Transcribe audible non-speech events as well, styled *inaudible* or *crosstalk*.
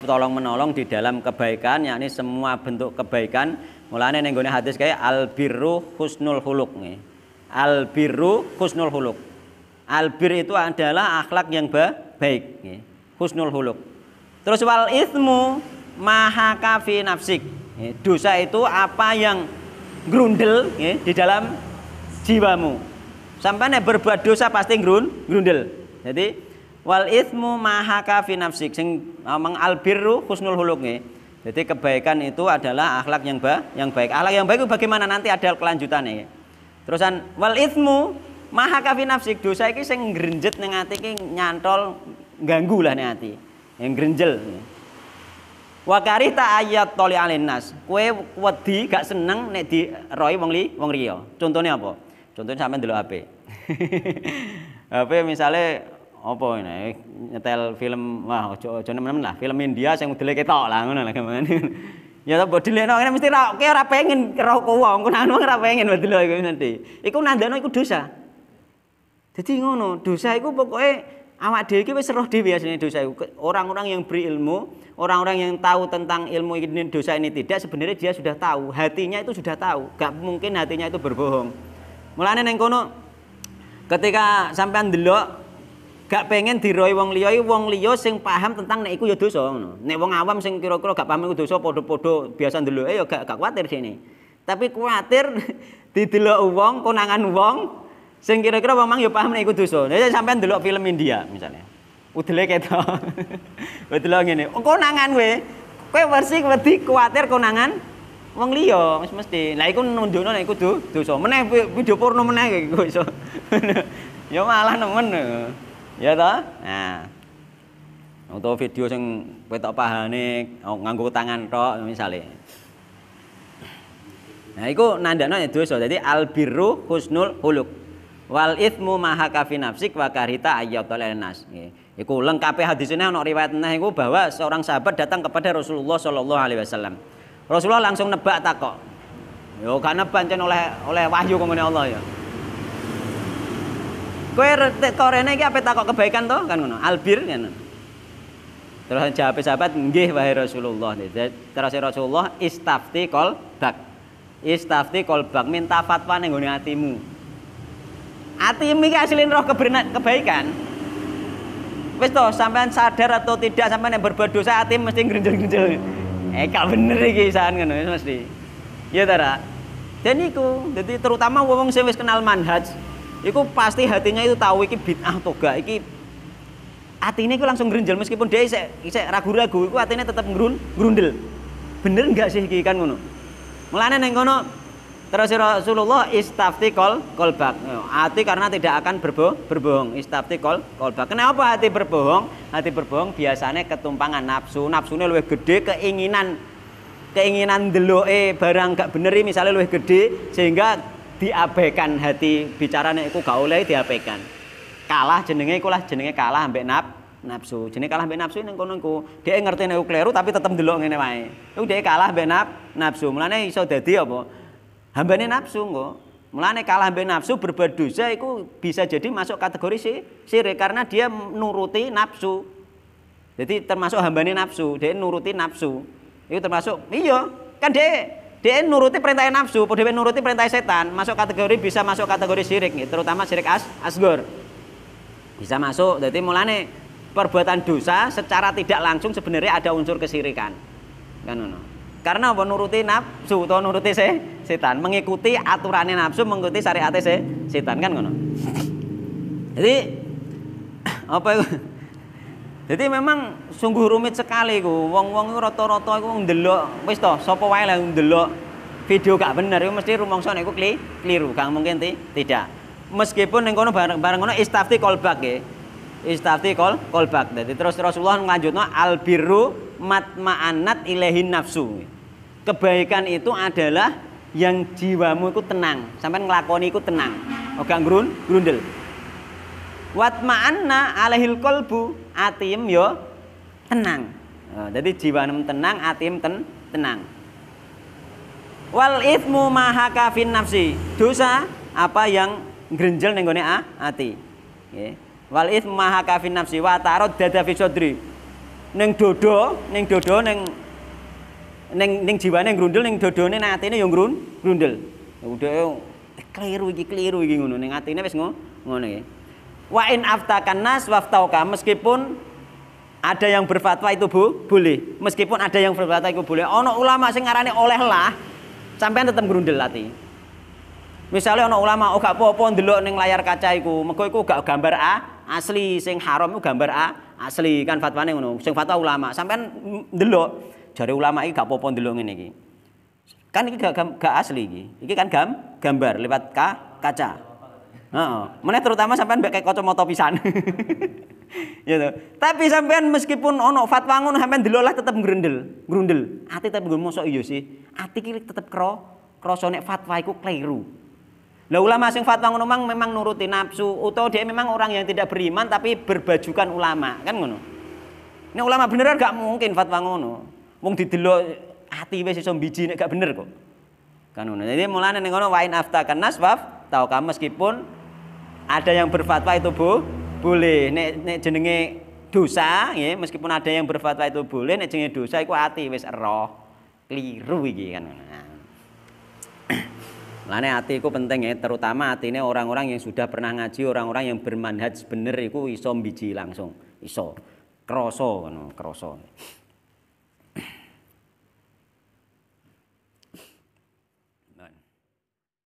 tolong menolong di dalam kebaikan yakni semua bentuk kebaikan mulane ning gone hadis kayak al birru husnul huluk nih al birru husnul huluk al bir itu adalah akhlak yang baik nih. husnul huluk terus wal ismu maha kafi nafsik dosa itu apa yang grundel nih, di dalam jiwamu sampai berbuat dosa pasti grun grundel jadi wal ismu mahaka fi nafsik sing omong eh, al birru husnul jadi kebaikan itu adalah akhlak yang ba, yang baik. Akhlak yang baik itu bagaimana nanti ada kelanjutannya. Ya. Terusan wal ismu maha kafi nafsik dosa iki sing ngrenjet ning ati iki nyantol ganggu lah ning ati. Yang grenjel. Wa karihta ayat toli alinas. kue wedi gak seneng nek di roy wong li wong riya. Contone apa? Contohnya sampe ndelok HP. HP *laughs* misalnya apa ini nyetel film wah ojo ojo nemen lah film India sing modele ketok lah ngono lah gampang *laughs* ya tapi bodil nek mesti ra kowe ora pengen karo wong kowe nang ora pengen bodil iku nanti iku nandano iku dosa jadi ngono dosa iku pokoknya awak dhewe iki wis roh dhewe asline dosa iku orang-orang yang beri ilmu orang-orang yang tahu tentang ilmu ini dosa ini tidak sebenarnya dia sudah tahu hatinya itu sudah tahu gak mungkin hatinya itu berbohong mulane neng kono ketika sampean delok gak pengen diroy wong liyo wong liyo sing paham tentang nek iku ya dosa ngono. Nek wong awam sing kira-kira gak paham iku dosa padha-padha biasa ndeloke ya gak gak kuwatir sini. Tapi kuwatir *laughs* didelok wong konangan wong sing kira-kira wong mang ya paham nek iku dosa. Nek sampean ndelok film India misalnya. Udele ketok. Udele *laughs* ngene, oh, konangan kowe. Kowe versi wedi kuwatir konangan wong liya mesti mesti. Lah iku nunjukno nek iku dosa. Meneh video porno meneh iku gitu, iso. *laughs* ya malah nemen. Ya. Ya ta? Nah. Utawa video sing wetok pahane oh, nganggo tangan tok misalnya. Nah, iku nandakno ya dosa. Jadi albiru husnul huluk. Wal ithmu mahaka fi nafsik wa karita ayyatul nas. Iku lengkapi hadisnya ana riwayat nah bahwa seorang sahabat datang kepada Rasulullah Shallallahu alaihi wasallam. Rasulullah langsung nebak takok. Yo karena nebak oleh oleh wahyu kemudian Allah ya. Kowe korene iki tak takok kebaikan tuh kan ngono. Albir kan. Terus jawab sahabat, "Nggih wahai Rasulullah." Terus Rasulullah istafti kol bak. Istafti kol bak minta fatwa ning gone atimu. Atimu iki asilin roh kebaikan. Wis tuh sampean sadar atau tidak sampean yang berbuat dosa atimu mesti ngrenjel-ngrenjel. Eh, gak bener iki san ngono mesti. Ya tara Jadi iku, jadi terutama wong sing wis kenal manhaj, Iku pasti hatinya itu tahu iki bid'ah atau gak iki atine ini langsung grunjel meskipun dia isek isek ragu-ragu iku ini tetap gerun gerundel Bener nggak sih iki kan ngono. Mulane neng kono terus Rasulullah istafti kol kolbak. Hati karena tidak akan berbo, berbohong. Istafti kol kolbak. Kenapa hati berbohong? Hati berbohong biasanya ketumpangan nafsu. Nafsunya lebih gede keinginan keinginan deloe barang gak bener misalnya lebih gede sehingga diabaikan hati bicaranya iku gak oleh diabaikan kalah jenenge iku lah jenenge kalah ambek nap nafsu jenenge kalah ambek nafsu ning kono iku dhek ngerti nek kleru tapi tetep ndelok ngene wae iku dhek kalah ambek nap nafsu mulane iso dadi apa hambane nafsu engko mulane kalah ambek nafsu berbuat dosa iku bisa jadi masuk kategori si sirik karena dia nuruti nafsu jadi termasuk hambane nafsu dhek nuruti nafsu itu termasuk iya kan dhek dia nuruti perintah nafsu, dia nuruti perintah setan, masuk kategori bisa masuk kategori syirik gitu, terutama syirik as asgor. Bisa masuk, jadi mulane perbuatan dosa secara tidak langsung sebenarnya ada unsur kesirikan. Kan no. Karena apa nuruti nafsu atau nuruti se setan, mengikuti aturannya nafsu, mengikuti syariat se setan kan Jadi apa itu? Jadi memang sungguh rumit sekali ku. Wong-wong itu rata-rata iku ndelok wis to, sapa wae lah ndelok video gak bener itu mesti rumangsa niku kli, keliru, gak mungkin ti, tidak. Meskipun ning kono bareng-bareng ngono istafti kolbak ya, Istafti kol kolbak. Jadi terus Rasulullah nglanjutno al birru matma'anat ilahin nafsu. Kebaikan itu adalah yang jiwamu itu tenang, sampai ngelakoni itu tenang. Oke, grun, grundel watma'anna alaihil kolbu atim yo tenang nah, Jadi jadi jiwanem tenang atim ten tenang wal ithmu mahaka fin nafsi dosa apa yang grenjel nenggone a ati wal ithmu mahaka fin nafsi wa tarot dada fi neng dodo neng dodo neng neng neng jiwane grundel neng dodone neng atine yo grun grundel ya udah eh, keliru iki keliru iki ngono neng atine wis ngono ngono nggih Wa in aftakan nas waftauka meskipun ada yang berfatwa itu bu, boleh. Meskipun ada yang berfatwa itu boleh. Ono ulama sing ngarani oleh lah, sampean tetap grundel lati. Misalnya ono ulama, oh gak popo ndelok ning layar kaca iku, mengko iku gak gambar A asli, sing haram itu gambar A asli kan fatwane ngono. Sing fatwa ulama, sampean ndelok jare ulama iki gak popo ndelok ngene iki. Kan iki gak, gak asli ini kan gam, gambar lewat ka, kaca nah mana terutama sampean mbek kacamata pisan. *laughs* gitu. Tapi sampean meskipun ono fatwa ngono sampean dilolah tetep grundel, grundel. Ati tetep grundel mosok iya sih. Ati kiri tetep kro, so nek fatwa iku keliru. Lah ulama sing fatwa ngono mang memang nuruti nafsu utawa dia memang orang yang tidak beriman tapi berbajukan ulama, kan ngono. Nek ulama beneran gak mungkin fatwa ngono. Wong didelok ati wis iso biji nek gak bener kok. Kan ngono. Jadi mulane ning ngono wain afta kan naswaf tau kan meskipun ada yang berfatwa itu bu, boleh. Nek nek jenenge dosa, ya, meskipun ada yang berfatwa itu boleh, nek jenenge dosa iku ati wis roh. Keliru iki kan. *clears throat* Lane hati iku penting ya, terutama atine orang-orang yang sudah pernah ngaji, orang-orang yang bermanhaj bener iku iso biji langsung, iso kroso ngono, kroso.